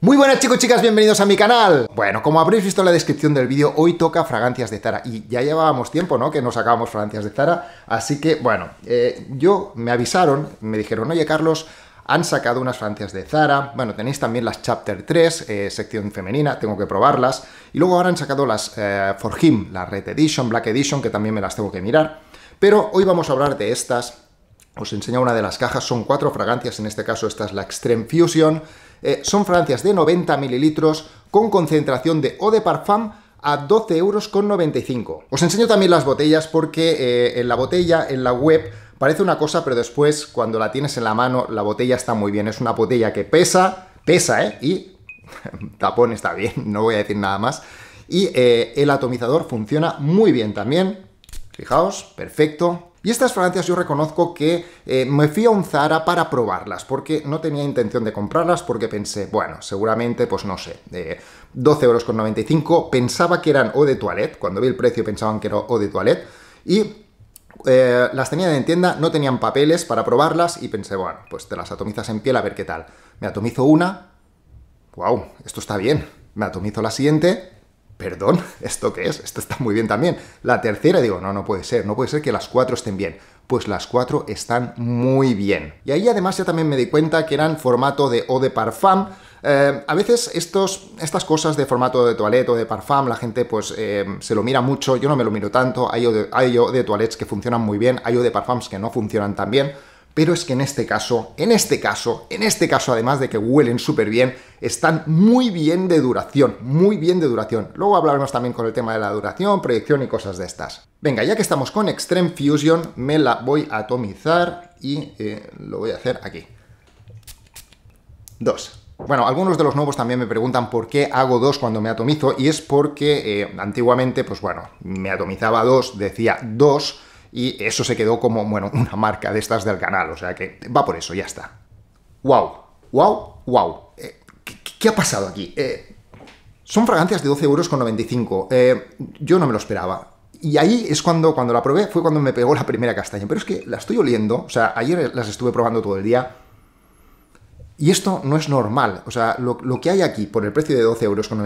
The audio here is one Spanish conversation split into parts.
Muy buenas chicos, chicas, bienvenidos a mi canal. Bueno, como habréis visto en la descripción del vídeo, hoy toca fragancias de Zara. Y ya llevábamos tiempo, ¿no? Que no sacábamos fragancias de Zara. Así que, bueno, eh, yo me avisaron, me dijeron, oye Carlos, han sacado unas fragancias de Zara. Bueno, tenéis también las Chapter 3, eh, sección femenina, tengo que probarlas. Y luego ahora han sacado las eh, For Him, la Red Edition, Black Edition, que también me las tengo que mirar. Pero hoy vamos a hablar de estas. Os enseño una de las cajas, son cuatro fragancias, en este caso esta es la Extreme Fusion eh, son francias de 90 mililitros con concentración de eau de parfum a 12,95 euros. Os enseño también las botellas porque eh, en la botella, en la web, parece una cosa, pero después cuando la tienes en la mano, la botella está muy bien. Es una botella que pesa, pesa, ¿eh? Y tapón está bien, no voy a decir nada más. Y eh, el atomizador funciona muy bien también. Fijaos, perfecto, y estas fragancias yo reconozco que eh, me fui a un Zara para probarlas, porque no tenía intención de comprarlas, porque pensé, bueno, seguramente, pues no sé, de 12,95 euros, pensaba que eran o de toilette, cuando vi el precio pensaban que era o de toilette, y eh, las tenía en tienda, no tenían papeles para probarlas, y pensé, bueno, pues te las atomizas en piel a ver qué tal. Me atomizo una, wow, esto está bien, me atomizo la siguiente, perdón, ¿esto qué es? Esto está muy bien también. La tercera, digo, no, no puede ser, no puede ser que las cuatro estén bien. Pues las cuatro están muy bien. Y ahí además ya también me di cuenta que eran formato de O de parfum. Eh, a veces estos, estas cosas de formato de toilette o de parfum, la gente pues eh, se lo mira mucho, yo no me lo miro tanto, hay eau de, toilets que funcionan muy bien, hay eau de parfums que no funcionan tan bien, pero es que en este caso, en este caso, en este caso, además de que huelen súper bien, están muy bien de duración, muy bien de duración. Luego hablaremos también con el tema de la duración, proyección y cosas de estas. Venga, ya que estamos con Extreme Fusion, me la voy a atomizar y eh, lo voy a hacer aquí. Dos. Bueno, algunos de los nuevos también me preguntan por qué hago dos cuando me atomizo y es porque eh, antiguamente, pues bueno, me atomizaba dos, decía dos, y eso se quedó como, bueno, una marca de estas del canal, o sea que va por eso, ya está. ¡Wow! ¡Wow! ¡Wow! ¿qué, ha pasado aquí? Eh, son fragancias de 12 euros con 95. Eh, yo no me lo esperaba. Y ahí es cuando, cuando la probé, fue cuando me pegó la primera castaña. Pero es que la estoy oliendo, o sea, ayer las estuve probando todo el día. Y esto no es normal. O sea, lo, que hay aquí por el precio de 12 euros con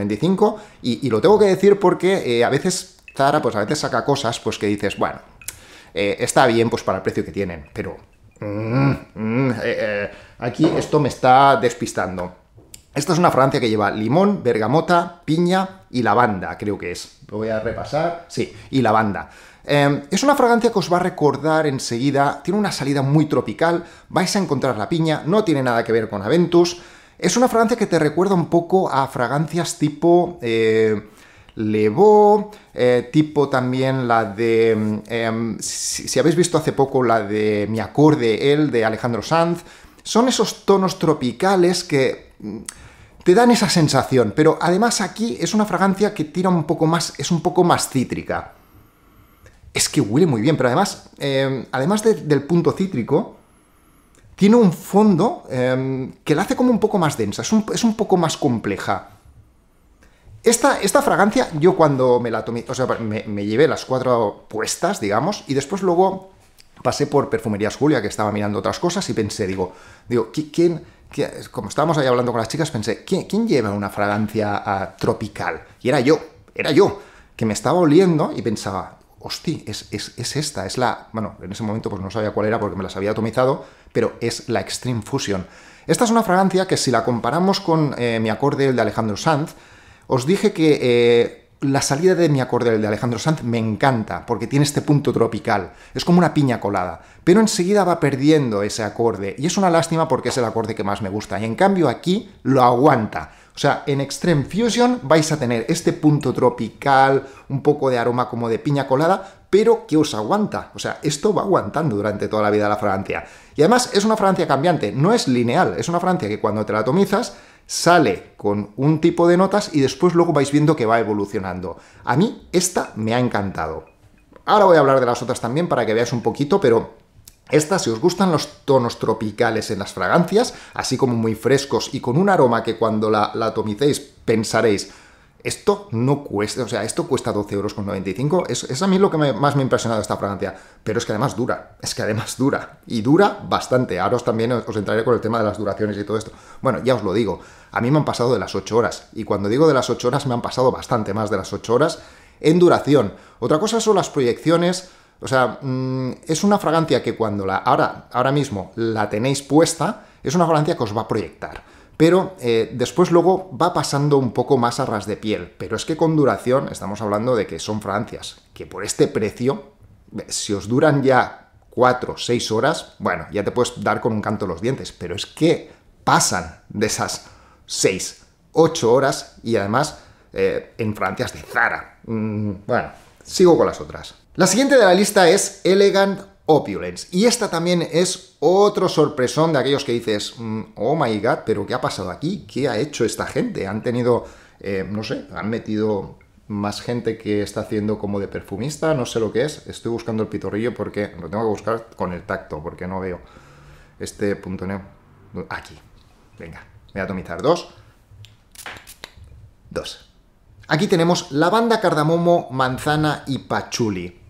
y, lo tengo que decir porque eh, a veces Zara, pues a veces saca cosas pues que dices, bueno, eh, está bien, pues para el precio que tienen, pero... Mm, mm, eh, eh, aquí esto me está despistando. Esta es una fragancia que lleva limón, bergamota, piña y lavanda, creo que es. Lo voy a repasar. Sí, y lavanda. Em, es una fragancia que os va a recordar enseguida, tiene una salida muy tropical, vais a encontrar la piña, no tiene nada que ver con Aventus. Es una fragancia que te recuerda un poco a fragancias tipo... Levó, eh, tipo también la de, mm, em, si, habéis visto hace poco la de Mi acorde, él, de Alejandro Sanz, son esos tonos tropicales que mm, te dan esa sensación, pero además aquí es una fragancia que tira un poco más, es un poco más cítrica. Es que huele muy bien, pero además, em, además del punto cítrico, tiene un fondo em, que la hace como un poco más densa, es un poco más compleja. Esta, fragancia, yo cuando me la tomé, o sea, me, llevé las cuatro puestas, digamos, y después luego pasé por Perfumerías Julia, que estaba mirando otras cosas, y pensé, digo, digo, ¿quién, quién como estábamos ahí hablando con las chicas, pensé, ¿quién, quién lleva una fragancia ah, tropical? Y era yo, era yo, que me estaba oliendo y pensaba, hosti, es, es, esta, es la... Bueno, en ese momento pues no sabía cuál era porque me las había atomizado, pero es la Extreme Fusion. Esta es una fragancia que si la comparamos con eh, mi acorde, el de Alejandro Sanz, os dije que eh, la salida de mi el de Alejandro Sanz me encanta, porque tiene este punto tropical, es como una piña colada, pero enseguida va perdiendo ese acorde, y es una lástima porque es el acorde que más me gusta, y en cambio aquí lo aguanta. O sea, en Extreme Fusion vais a tener este punto tropical, un poco de aroma como de piña colada, pero que os aguanta. O sea, esto va aguantando durante toda la vida la fragancia. Y además es una fragancia cambiante, no es lineal, es una fragancia que cuando te la atomizas sale con un tipo de notas y después luego vais viendo que va evolucionando. A mí esta me ha encantado. Ahora voy a hablar de las otras también para que veáis un poquito, pero estas, si os gustan los tonos tropicales en las fragancias, así como muy frescos y con un aroma que cuando la, la atomicéis pensaréis, esto no cuesta, o sea, esto cuesta 12,95 euros. Es, es a mí lo que más me ha impresionado esta fragancia. Pero es que además dura, es que además dura. Y dura bastante. Ahora también os, entraré con el tema de las duraciones y todo esto. Bueno, ya os lo digo, a mí me han pasado de las 8 horas. Y cuando digo de las 8 horas, me han pasado bastante más de las 8 horas en duración. Otra cosa son las proyecciones. O sea, mm, es una fragancia que cuando la, ahora, ahora mismo la tenéis puesta, es una fragancia que os va a proyectar pero eh, después luego va pasando un poco más a ras de piel. Pero es que con duración estamos hablando de que son Francias, que por este precio, eh, si os duran ya 4, 6 horas, bueno, ya te puedes dar con un canto los dientes, pero es que pasan de esas 6, 8 horas y además eh, en francias de Zara. Mm, bueno, sigo con las otras. La siguiente de la lista es Elegant Opulence. Y esta también es otro sorpresón de aquellos que dices, mm, oh my god, pero ¿qué ha pasado aquí? ¿Qué ha hecho esta gente? Han tenido, eh, no sé, han metido más gente que está haciendo como de perfumista, no sé lo que es, estoy buscando el pitorrillo porque lo tengo que buscar con el tacto, porque no veo este punto Aquí, venga, voy a atomizar dos. Dos. Aquí tenemos lavanda, cardamomo, manzana y pachuli.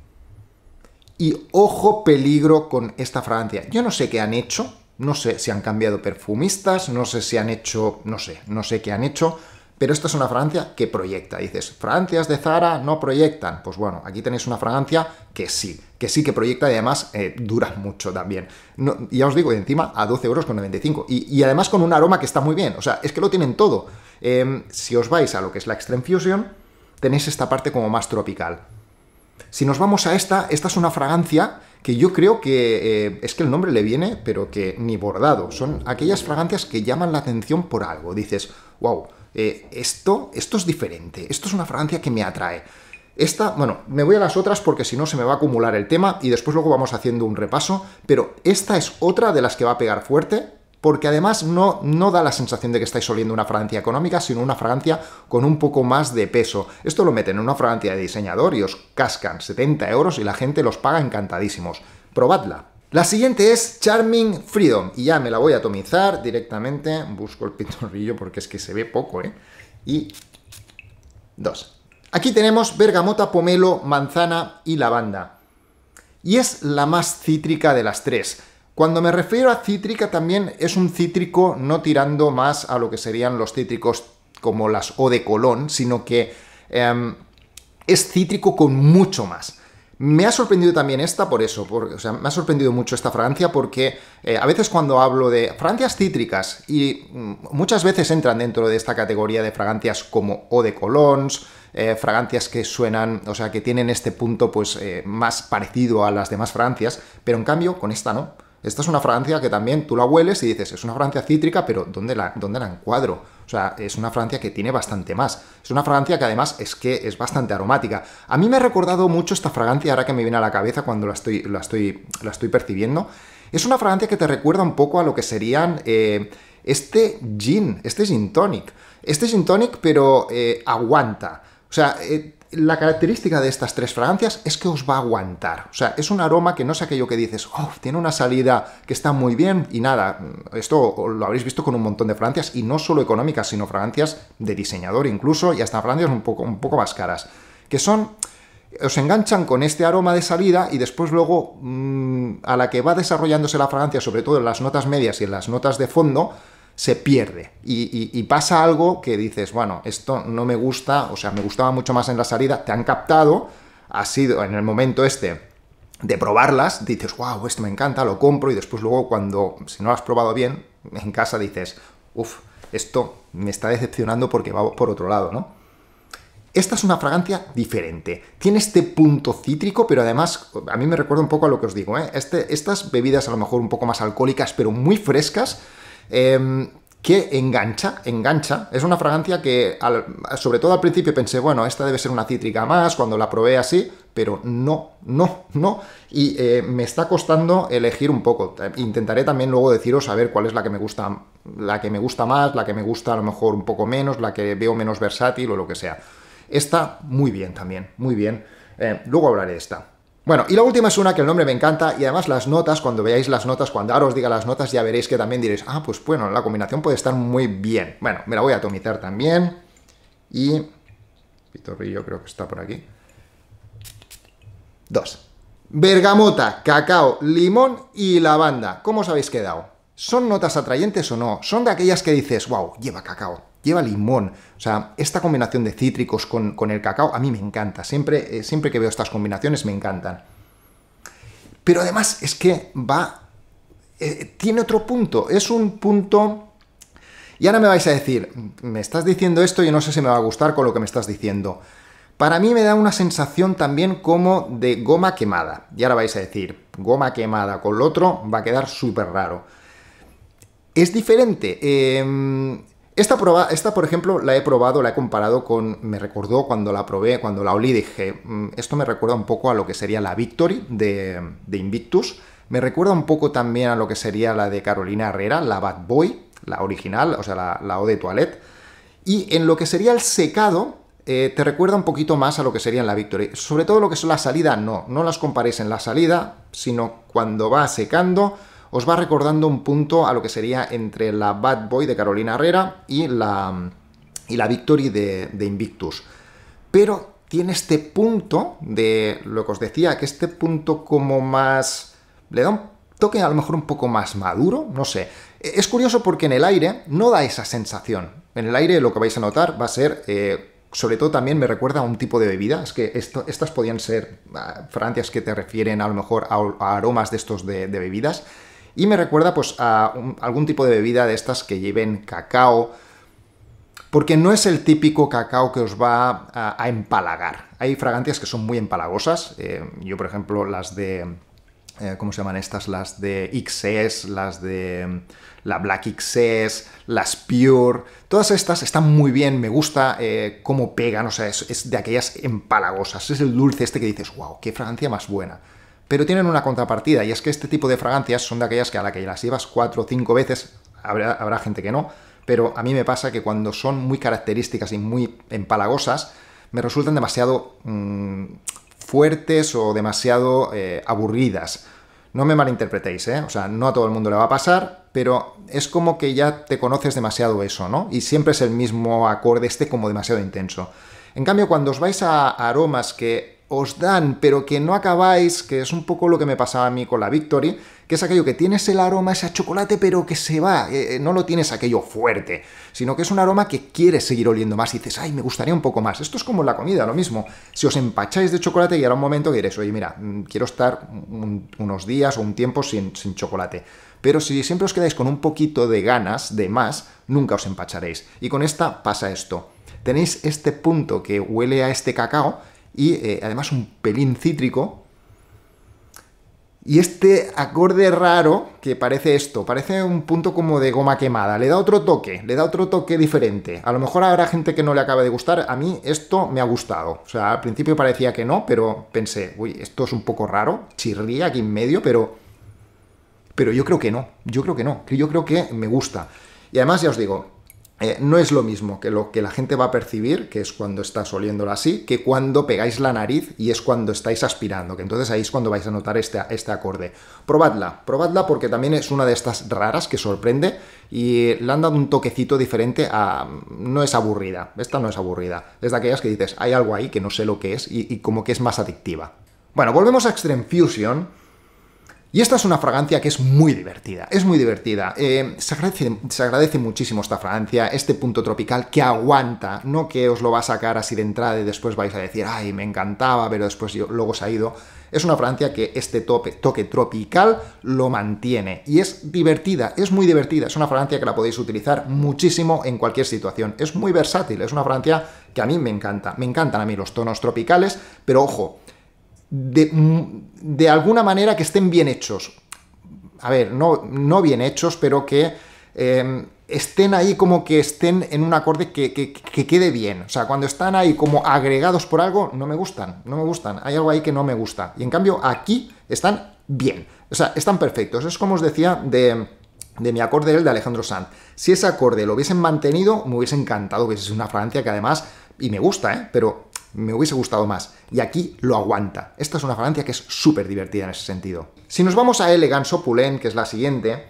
Y ojo peligro con esta fragancia. Yo no sé qué han hecho, no sé si han cambiado perfumistas, no sé si han hecho, no sé, no sé qué han hecho, pero esta es una fragancia que proyecta. Dices, fragancias de Zara no proyectan. Pues bueno, aquí tenéis una fragancia que sí, que sí que proyecta y además eh, dura mucho también. ya os digo, encima a 12,95 euros. Y, y además con un aroma que está muy bien. O sea, es que lo tienen todo. Em, si os vais a lo que es la Extreme Fusion, tenéis esta parte como más tropical. Si nos vamos a esta, esta es una fragancia que yo creo que eh, es que el nombre le viene, pero que ni bordado. Son aquellas fragancias que llaman la atención por algo. Dices, wow, eh, esto, esto es diferente, esto es una fragancia que me atrae. Esta, bueno, me voy a las otras porque si no se me va a acumular el tema y después luego vamos haciendo un repaso, pero esta es otra de las que va a pegar fuerte, porque además no, no da la sensación de que estáis oliendo una fragancia económica, sino una fragancia con un poco más de peso. Esto lo meten en una fragancia de diseñador y os cascan 70 euros y la gente los paga encantadísimos. Probadla. La siguiente es Charming Freedom y ya me la voy a atomizar directamente. Busco el pintorrillo porque es que se ve poco, ¿eh? Y dos. Aquí tenemos bergamota, pomelo, manzana y lavanda. Y es la más cítrica de las tres. Cuando me refiero a cítrica también es un cítrico no tirando más a lo que serían los cítricos como las O de Colón, sino que em, es cítrico con mucho más. Me ha sorprendido también esta por eso, o sea, me ha sorprendido mucho esta fragancia, porque eh, a veces cuando hablo de fragancias cítricas y mm, muchas veces entran dentro de esta categoría de fragancias como O de Colons, eh, fragancias que suenan, o sea, que tienen este punto pues eh, más parecido a las demás fragancias, pero en cambio con esta no. Esta es una fragancia que también tú la hueles y dices, es una fragancia cítrica, pero ¿dónde la, dónde la encuadro? O sea, es una fragancia que tiene bastante más. Es una fragancia que además es que es bastante aromática. A mí me ha recordado mucho esta fragancia, ahora que me viene a la cabeza cuando la estoy, la estoy, la estoy percibiendo. Es una fragancia que te recuerda un poco a lo que serían eh, este gin, este gin tonic. Este gin tonic, pero eh, aguanta. O sea, eh, la característica de estas tres fragancias es que os va a aguantar. O sea, es un aroma que no es aquello que dices, oh, tiene una salida que está muy bien y nada. Esto lo habréis visto con un montón de fragancias y no solo económicas, sino fragancias de diseñador incluso y hasta fragancias un poco, un poco más caras. Que son os enganchan con este aroma de salida y después luego mm, a la que va desarrollándose la fragancia, sobre todo en las notas medias y en las notas de fondo, se pierde y, pasa algo que dices, bueno, esto no me gusta, o sea, me gustaba mucho más en la salida, te han captado, ha sido en el momento este de probarlas, dices, wow, esto me encanta, lo compro y después luego cuando, si no lo has probado bien, en casa dices, uff, esto me está decepcionando porque va por otro lado, ¿no? Esta es una fragancia diferente. Tiene este punto cítrico, pero además a mí me recuerda un poco a lo que os digo. ¿eh? Este, estas bebidas a lo mejor un poco más alcohólicas, pero muy frescas, Em, que engancha, engancha. Es una fragancia que, sobre todo al principio, pensé, bueno, esta debe ser una cítrica más, cuando la probé así, pero no, no, no. Y eh, me está costando elegir un poco. Eh, intentaré también luego deciros a ver cuál es la que me gusta, la que me gusta más, la que me gusta a lo mejor un poco menos, la que veo menos versátil o lo que sea. Esta, muy bien también, muy bien. Eh, luego hablaré de esta. Bueno, y la última es una que el nombre me encanta y además las notas, cuando veáis las notas, cuando ahora os diga las notas, ya veréis que también diréis, ah, pues bueno, la combinación puede estar muy bien. Bueno, me la voy a atomizar también y... Pitorrillo creo que está por aquí. Dos. Bergamota, cacao, limón y lavanda. ¿Cómo os habéis quedado? ¿Son notas atrayentes o no? ¿Son de aquellas que dices, wow, lleva cacao? lleva limón. O sea, esta combinación de cítricos con, el cacao a mí me encanta. Siempre, eh, siempre que veo estas combinaciones me encantan. Pero además es que va... Eh, tiene otro punto. Es un punto... Y ahora me vais a decir, me estás diciendo esto y no sé si me va a gustar con lo que me estás diciendo. Para mí me da una sensación también como de goma quemada. Y ahora vais a decir, goma quemada con lo otro va a quedar súper raro. Es diferente. Eh, esta, esta, por ejemplo, la he probado, la he comparado con. Me recordó cuando la probé, cuando la olí, dije. Mm, esto me recuerda un poco a lo que sería la Victory de, Invictus. Me recuerda un poco también a lo que sería la de Carolina Herrera, la Bad Boy, la original, o sea, la, O de Toilette. Y en lo que sería el secado, eh, te recuerda un poquito más a lo que sería en la Victory. Sobre todo lo que es la salida, no. No las comparéis en la salida, sino cuando va secando os va recordando un punto a lo que sería entre la Bad Boy de Carolina Herrera y la, y la Victory de, Invictus. Pero tiene este punto de lo que os decía, que este punto como más... le da un toque a lo mejor un poco más maduro, no sé. Es curioso porque en el aire no da esa sensación. En el aire lo que vais a notar va a ser... Eh, sobre todo también me recuerda a un tipo de bebida, es que estas podían ser ah, francias que te refieren a lo mejor a, aromas de estos de bebidas, y me recuerda pues a algún tipo de bebida de estas que lleven cacao, porque no es el típico cacao que os va a, empalagar. Hay fragancias que son muy empalagosas, eh, yo por ejemplo las de... Eh, ¿Cómo se llaman estas? Las de XS, las de mm, la Black XS, las Pure, todas estas están muy bien, me gusta eh, cómo pegan, o sea, es, es, de aquellas empalagosas, es el dulce este que dices, wow, qué fragancia más buena pero tienen una contrapartida, y es que este tipo de fragancias son de aquellas que a la que las llevas cuatro o cinco veces, habrá, gente que no, pero a mí me pasa que cuando son muy características y muy empalagosas, me resultan demasiado mm, fuertes o demasiado eh, aburridas. No me malinterpretéis, ¿eh? O sea, no a todo el mundo le va a pasar, pero es como que ya te conoces demasiado eso, ¿no? Y siempre es el mismo acorde, este como demasiado intenso. En cambio, cuando os vais a aromas que os dan, pero que no acabáis, que es un poco lo que me pasaba a mí con la Victory, que es aquello que tienes el aroma ese chocolate, pero que se va, eh, eh, no lo tienes aquello fuerte, sino que es un aroma que quieres seguir oliendo más y dices, ay, me gustaría un poco más. Esto es como la comida, lo mismo. Si os empacháis de chocolate, y llegará un momento que diréis, oye, mira, mm, quiero estar unos días o un tiempo sin chocolate. Pero si siempre os quedáis con un poquito de ganas, de más, nunca os empacharéis. Y con esta pasa esto. Tenéis este punto que huele a este cacao, y eh, además un pelín cítrico. Y este acorde raro que parece esto, parece un punto como de goma quemada, le da otro toque, le da otro toque diferente. A lo mejor habrá gente que no le acaba de gustar, a mí esto me ha gustado. O sea, al principio parecía que no, pero pensé, uy, esto es un poco raro, chirría aquí en medio, pero... Pero yo creo que no, yo creo que no, yo creo que me gusta. Y además ya os digo, eh, no es lo mismo que lo que la gente va a percibir, que es cuando estás oliéndola así, que cuando pegáis la nariz y es cuando estáis aspirando, que entonces ahí es cuando vais a notar este, este acorde. Probadla, probadla porque también es una de estas raras que sorprende y le han dado un toquecito diferente a... no es aburrida, esta no es aburrida, es de aquellas que dices, hay algo ahí que no sé lo que es y, y como que es más adictiva. Bueno, volvemos a Extreme Fusion y esta es una fragancia que es muy divertida, es muy divertida. Eh, se, agradece, muchísimo esta fragancia, este punto tropical que aguanta, no que os lo va a sacar así de entrada y después vais a decir, ay, me encantaba, pero después yo, luego se ha ido. Es una fragancia que este toque tropical lo mantiene y es divertida, es muy divertida. Es una fragancia que la podéis utilizar muchísimo en cualquier situación. Es muy versátil, es una fragancia que a mí me encanta. Me encantan a mí los tonos tropicales, pero ojo, Mm, de, alguna manera que estén bien hechos. A ver, no, no bien hechos, pero que em, estén ahí como que estén en un acorde que, quede bien. O sea, cuando están ahí como agregados por algo, no me gustan, no me gustan. Hay algo ahí que no me gusta. Y en cambio, aquí están bien. O sea, están perfectos. Es como os decía de, mi acorde, el de Alejandro Sanz. Si ese acorde lo hubiesen mantenido, me hubiese encantado, hubiese sido una fragancia que además, y me gusta, ¿eh? pero me hubiese gustado más. Y aquí lo aguanta. Esta es una fragancia que es súper divertida en ese sentido. Si nos vamos a Elegance Opulent, que es la siguiente,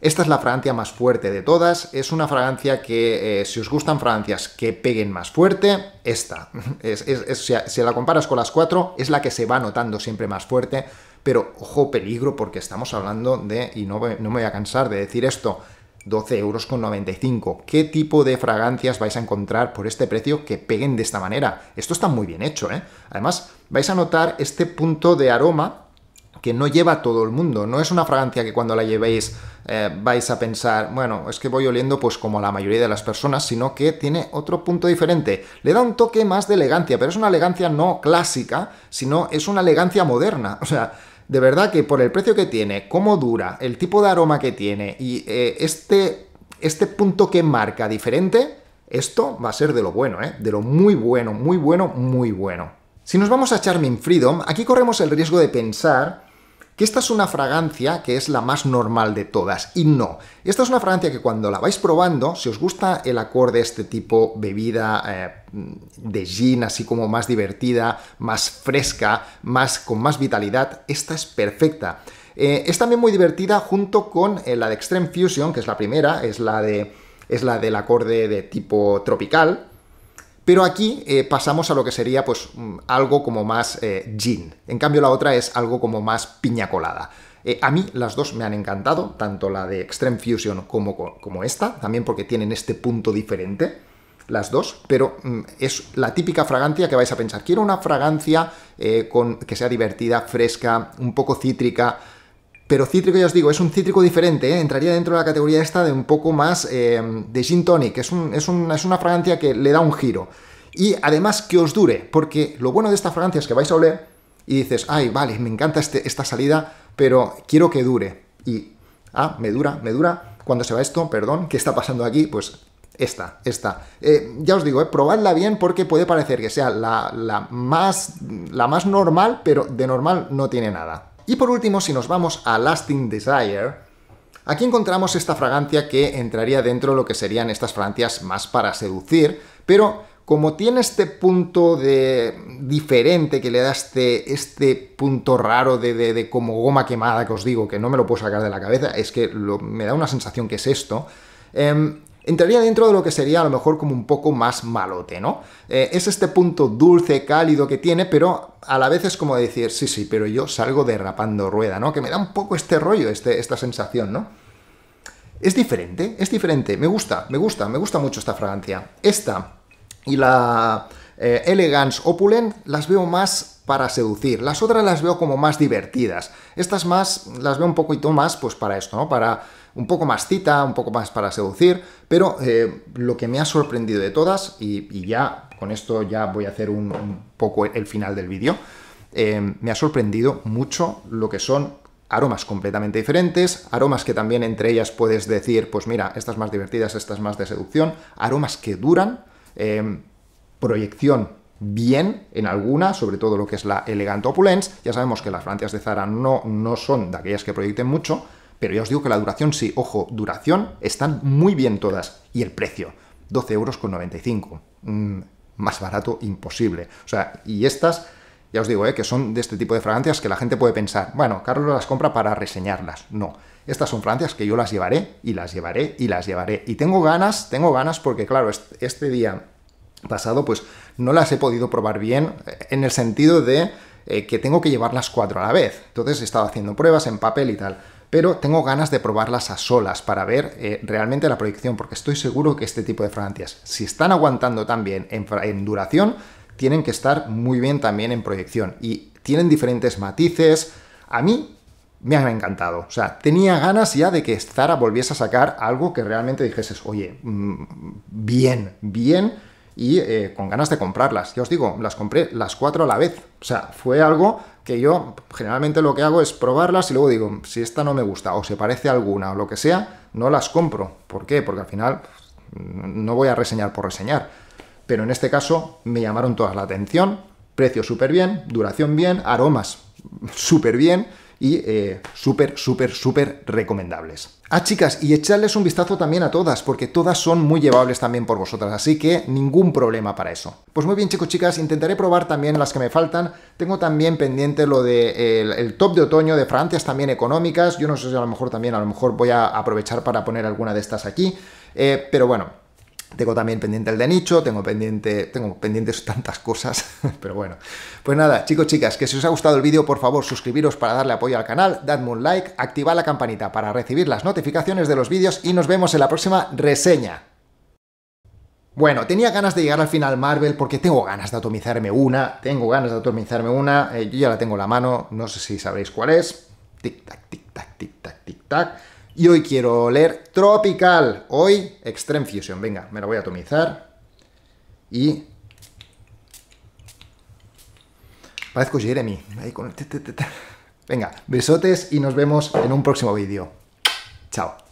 esta es la fragancia más fuerte de todas. Es una fragancia que, eh, si os gustan fragancias que peguen más fuerte, esta. si, la comparas con las cuatro, es la que se va notando siempre más fuerte. Pero ojo, peligro, porque estamos hablando de, y no, no me voy a cansar de decir esto, 12,95 euros. ¿Qué tipo de fragancias vais a encontrar por este precio que peguen de esta manera? Esto está muy bien hecho, ¿eh? Además, vais a notar este punto de aroma que no lleva todo el mundo. No es una fragancia que cuando la llevéis eh, vais a pensar, bueno, es que voy oliendo pues como la mayoría de las personas, sino que tiene otro punto diferente. Le da un toque más de elegancia, pero es una elegancia no clásica, sino es una elegancia moderna. O sea, de verdad que por el precio que tiene, cómo dura, el tipo de aroma que tiene y eh, este, este punto que marca diferente, esto va a ser de lo bueno, ¿eh? De lo muy bueno, muy bueno, muy bueno. Si nos vamos a Charming Freedom, aquí corremos el riesgo de pensar que esta es una fragancia que es la más normal de todas. Y no, esta es una fragancia que cuando la vais probando, si os gusta el acorde este tipo bebida eh, de gin, así como más divertida, más fresca, más, con más vitalidad, esta es perfecta. Eh, es también muy divertida junto con eh, la de Extreme Fusion, que es la primera, es la de es la del acorde de tipo tropical, pero aquí eh, pasamos a lo que sería pues mm, algo como más jean, eh, gin. En cambio la otra es algo como más piña colada. Eh, a mí las dos me han encantado, tanto la de Extreme Fusion como, como esta, también porque tienen este punto diferente las dos, pero mm, es la típica fragancia que vais a pensar. Quiero una fragancia que sea divertida, fresca, un poco cítrica, pero cítrico, ya os digo, es un cítrico diferente, ¿eh? entraría dentro de la categoría esta de un poco más eh, de gin tonic, es, una fragancia que le da un giro. Y además que os dure, porque lo bueno de esta fragancia es que vais a oler y dices, ay, vale, me encanta este, esta salida, pero quiero que dure. Y, ah, me dura, me dura. Cuando se va esto, perdón, ¿qué está pasando aquí? Pues esta, esta. Eh, ya os digo, probadla bien porque puede parecer que sea la, más, la más normal, pero de normal no tiene nada. Y por último, si nos vamos a Lasting Desire, aquí encontramos esta fragancia que entraría dentro de lo que serían estas fragancias más para seducir, pero como tiene este punto de diferente que le da este, este punto raro de, como goma quemada que os digo, que no me lo puedo sacar de la cabeza, es que me da una sensación que es esto, em, entraría dentro de lo que sería a lo mejor como un poco más malote, ¿no? Eh, es este punto dulce, cálido que tiene, pero a la vez es como decir, sí, sí, pero yo salgo derrapando rueda, ¿no? Que me da un poco este rollo, este, esta sensación, ¿no? Es diferente, es diferente, me gusta, me gusta, me gusta mucho esta fragancia. Esta y la eh, Elegance Opulent las veo más para seducir, las otras las veo como más divertidas. Estas más las veo un poquito más pues para esto, ¿no? Para un poco más cita, un poco más para seducir, pero eh, lo que me ha sorprendido de todas, y, ya con esto ya voy a hacer un, poco el final del vídeo, eh, me ha sorprendido mucho lo que son aromas completamente diferentes, aromas que también entre ellas puedes decir, pues mira, estas más divertidas, estas más de seducción, aromas que duran proyección bien en alguna, sobre todo lo que es la elegante opulence. Ya sabemos que las francias de Zara no, no son de aquellas que proyecten mucho, pero ya os digo que la duración sí, ojo, duración, están muy bien todas. Y el precio, 12,95 euros con mm, más barato, imposible. O sea, y estas, ya os digo, eh, que son de este tipo de fragancias que la gente puede pensar, bueno, Carlos las compra para reseñarlas. No, estas son fragancias que yo las llevaré y las llevaré y las llevaré. Y tengo ganas, tengo ganas porque claro, este día pasado, pues no las he podido probar bien eh, en el sentido de eh, que tengo que llevarlas cuatro a la vez. Entonces he estado haciendo pruebas en papel y tal. Pero tengo ganas de probarlas a solas para ver eh, realmente la proyección, porque estoy seguro que este tipo de fragancias, si están aguantando también en, en duración, tienen que estar muy bien también en proyección. Y tienen diferentes matices. A mí me han encantado. O sea, tenía ganas ya de que Zara volviese a sacar algo que realmente dijeses, oye, mm, bien, bien y eh, con ganas de comprarlas. Ya os digo, las compré las cuatro a la vez. O sea, fue algo que yo generalmente lo que hago es probarlas y luego digo, si esta no me gusta o se parece a alguna o lo que sea, no las compro. ¿Por qué? Porque al final pues, no voy a reseñar por reseñar. Pero en este caso me llamaron todas la atención, precio súper bien, duración bien, aromas súper bien y eh, súper, súper, súper recomendables. Ah, chicas, y echarles un vistazo también a todas, porque todas son muy llevables también por vosotras, así que ningún problema para eso. Pues muy bien, chicos, chicas, intentaré probar también las que me faltan. Tengo también pendiente lo del de, el top de otoño de Francias, también económicas. Yo no sé si a lo mejor también, a lo mejor voy a aprovechar para poner alguna de estas aquí. Eh, pero bueno, tengo también pendiente el de nicho, tengo pendiente, tengo pendientes tantas cosas, pero bueno. Pues nada, chicos, chicas, que si os ha gustado el vídeo, por favor, suscribiros para darle apoyo al canal, dadme un like, activad la campanita para recibir las notificaciones de los vídeos y nos vemos en la próxima reseña. Bueno, tenía ganas de llegar al final Marvel porque tengo ganas de atomizarme una, tengo ganas de atomizarme una, eh, yo ya la tengo en la mano, no sé si sabréis cuál es. Tic-tac, tic-tac, tic-tac, tic-tac. Y hoy quiero oler Tropical. Hoy Extreme Fusion. Venga, me la voy a atomizar. Y... Parezco Jeremy. Venga, besotes y nos vemos en un próximo vídeo. Chao.